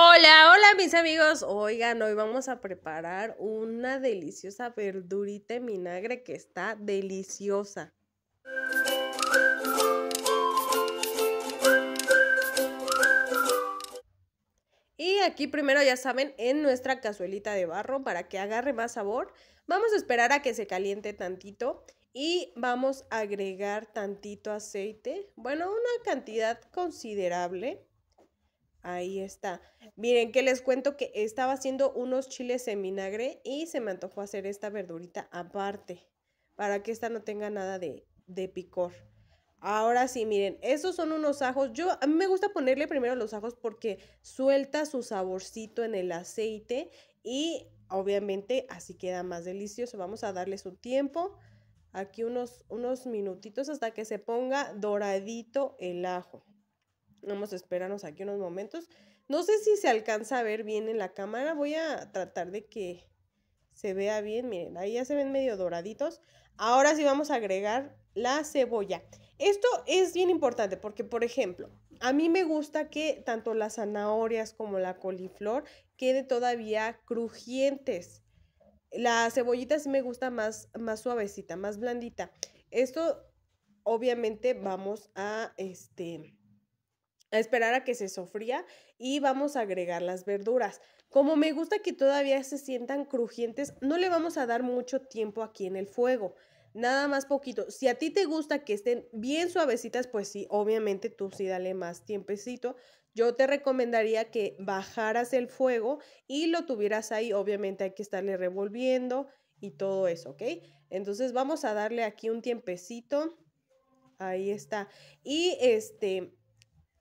Hola, hola mis amigos. Oigan, hoy vamos a preparar una deliciosa verdurita en vinagre que está deliciosa. Y aquí primero, ya saben, en nuestra cazuelita de barro para que agarre más sabor, vamos a esperar a que se caliente tantito y vamos a agregar tantito aceite, bueno, una cantidad considerable. Ahí está. Miren que les cuento que estaba haciendo unos chiles en vinagre y se me antojó hacer esta verdurita aparte para que esta no tenga nada de, picor. Ahora sí, miren, esos son unos ajos. Yo a mí me gusta ponerle primero los ajos porque suelta su saborcito en el aceite y obviamente así queda más delicioso. Vamos a darle su tiempo, aquí unos, unos minutitos hasta que se ponga doradito el ajo. Vamos a esperarnos aquí unos momentos. No sé si se alcanza a ver bien en la cámara. Voy a tratar de que se vea bien. Miren, ahí ya se ven medio doraditos. Ahora sí vamos a agregar la cebolla. Esto es bien importante porque, por ejemplo, a mí me gusta que tanto las zanahorias como la coliflor quede todavía crujientes. La cebollita sí me gusta más, más suavecita, más blandita. Esto obviamente vamos a, este, a esperar a que se sofría y vamos a agregar las verduras. Como me gusta que todavía se sientan crujientes, no le vamos a dar mucho tiempo aquí en el fuego. Nada más poquito. Si a ti te gusta que estén bien suavecitas, pues sí, obviamente tú sí dale más tiempecito. Yo te recomendaría que bajaras el fuego y lo tuvieras ahí. Obviamente hay que estarle revolviendo y todo eso, ¿ok? Entonces vamos a darle aquí un tiempecito. Ahí está. Y este,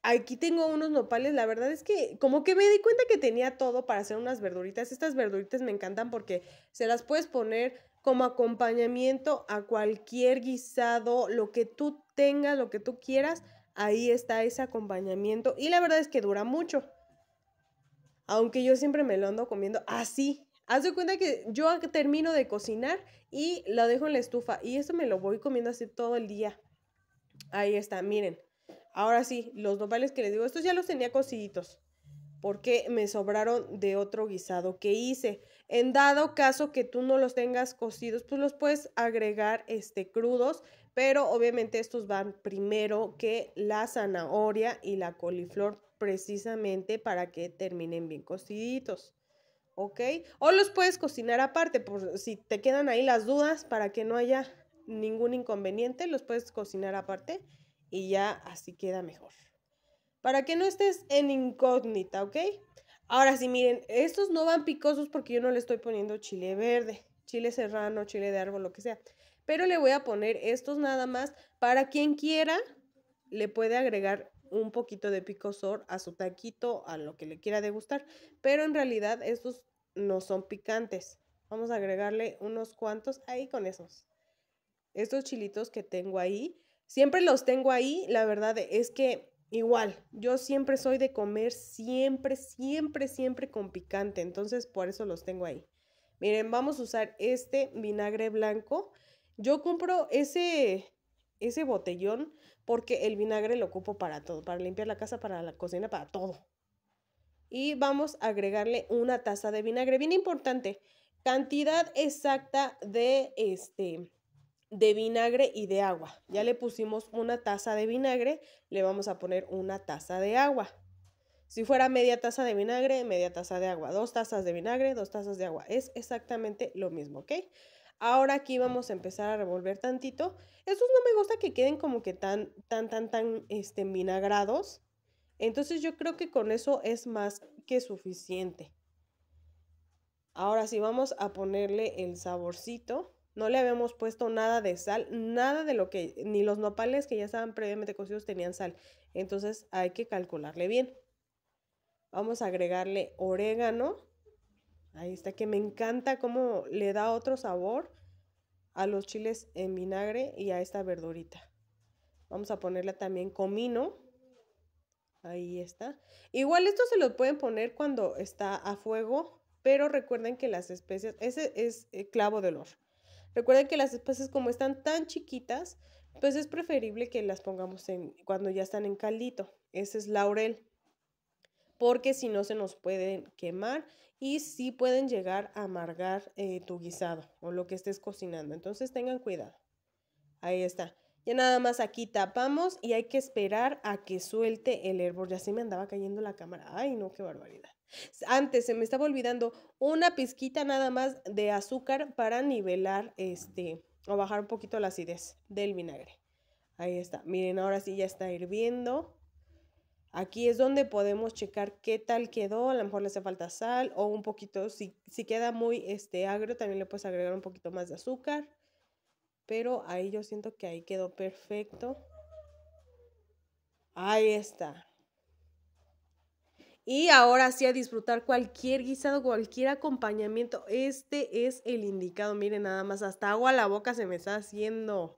aquí tengo unos nopales, la verdad es que como que me di cuenta que tenía todo para hacer unas verduritas. Estas verduritas me encantan porque se las puedes poner como acompañamiento a cualquier guisado, lo que tú tengas, lo que tú quieras, ahí está ese acompañamiento y la verdad es que dura mucho. Aunque yo siempre me lo ando comiendo así. Haz de cuenta que yo termino de cocinar y lo dejo en la estufa y eso me lo voy comiendo así todo el día. Ahí está, miren. Ahora sí, los nopales que les digo, estos ya los tenía cociditos porque me sobraron de otro guisado que hice. En dado caso que tú no los tengas cocidos, pues los puedes agregar este, crudos, pero obviamente estos van primero que la zanahoria y la coliflor precisamente para que terminen bien cociditos. ¿Ok? O los puedes cocinar aparte, por si te quedan ahí las dudas para que no haya ningún inconveniente, los puedes cocinar aparte y ya así queda mejor. Para que no estés en incógnita, ¿ok? Ahora sí, miren, estos no van picosos porque yo no le estoy poniendo chile verde, chile serrano, chile de árbol, lo que sea. Pero le voy a poner estos nada más para quien quiera le puede agregar un poquito de picosor a su taquito, a lo que le quiera degustar. Pero en realidad estos no son picantes. Vamos a agregarle unos cuantos ahí con esos. Estos chilitos que tengo ahí Siempre los tengo ahí, la verdad es que igual, yo siempre soy de comer siempre, siempre, siempre con picante, entonces por eso los tengo ahí. Miren, vamos a usar este vinagre blanco. Yo compro ese, ese botellón porque el vinagre lo ocupo para todo, para limpiar la casa, para la cocina, para todo. Y vamos a agregarle una taza de vinagre, bien importante, cantidad exacta de este de vinagre y de agua. Ya le pusimos una taza de vinagre, le vamos a poner una taza de agua. Si fuera media taza de vinagre, media taza de agua. Dos tazas de vinagre, dos tazas de agua. Es exactamente lo mismo, ¿ok? Ahora aquí vamos a empezar a revolver tantito. Estos no me gusta que queden como que tan, tan, tan, tan, este, vinagrados. Entonces yo creo que con eso es más que suficiente. Ahora sí vamos a ponerle el saborcito. No le habíamos puesto nada de sal, nada de lo que, ni los nopales que ya estaban previamente cocidos tenían sal. Entonces hay que calcularle bien. Vamos a agregarle orégano. Ahí está, que me encanta cómo le da otro sabor a los chiles en vinagre y a esta verdurita. Vamos a ponerle también comino. Ahí está. Igual esto se lo pueden poner cuando está a fuego, pero recuerden que las especias, ese es eh, clavo de olor. Recuerden que las especies como están tan chiquitas, pues es preferible que las pongamos en, cuando ya están en caldito. Ese es laurel, porque si no se nos pueden quemar y sí pueden llegar a amargar eh, tu guisado o lo que estés cocinando. Entonces tengan cuidado. Ahí está. Ya nada más aquí tapamos y hay que esperar a que suelte el hervor. Ya se me andaba cayendo la cámara. Ay, no, qué barbaridad. Antes se me estaba olvidando una pizquita nada más de azúcar para nivelar este o bajar un poquito la acidez del vinagre. Ahí está. Miren, ahora sí ya está hirviendo. Aquí es donde podemos checar qué tal quedó. A lo mejor le hace falta sal o un poquito. Si, queda muy este, agro también le puedes agregar un poquito más de azúcar. Pero ahí yo siento que ahí quedó perfecto. Ahí está. Y ahora sí a disfrutar cualquier guisado, cualquier acompañamiento. Este es el indicado. Miren nada más, hasta agua a la boca se me está haciendo.